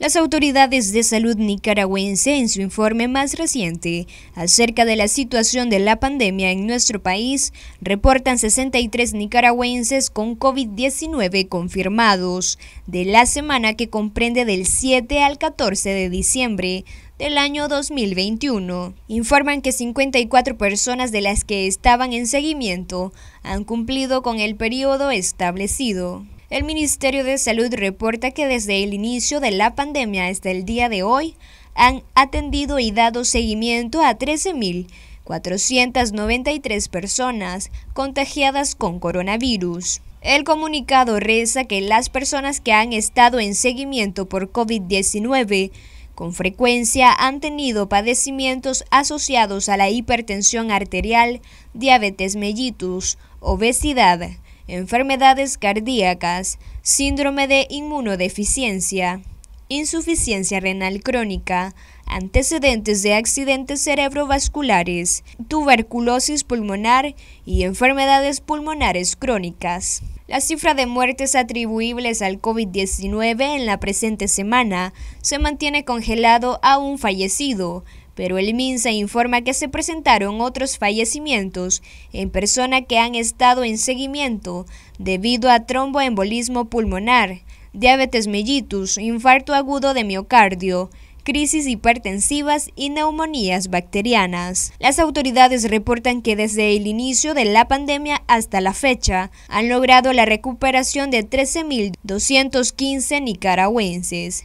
Las autoridades de salud nicaragüense en su informe más reciente acerca de la situación de la pandemia en nuestro país reportan 63 nicaragüenses con COVID-19 confirmados de la semana que comprende del 7 al 14 de diciembre del año 2021. Informan que 54 personas de las que estaban en seguimiento han cumplido con el periodo establecido. El Ministerio de Salud reporta que desde el inicio de la pandemia hasta el día de hoy han atendido y dado seguimiento a 13.493 personas contagiadas con coronavirus. El comunicado reza que las personas que han estado en seguimiento por COVID-19 con frecuencia han tenido padecimientos asociados a la hipertensión arterial, diabetes mellitus, obesidad, enfermedades cardíacas, síndrome de inmunodeficiencia, insuficiencia renal crónica, antecedentes de accidentes cerebrovasculares, tuberculosis pulmonar y enfermedades pulmonares crónicas. La cifra de muertes atribuibles al COVID-19 en la presente semana se mantiene congelado a un fallecido, pero el MINSA informa que se presentaron otros fallecimientos en personas que han estado en seguimiento debido a tromboembolismo pulmonar, diabetes mellitus, infarto agudo de miocardio, crisis hipertensivas y neumonías bacterianas. Las autoridades reportan que desde el inicio de la pandemia hasta la fecha han logrado la recuperación de 13.215 nicaragüenses.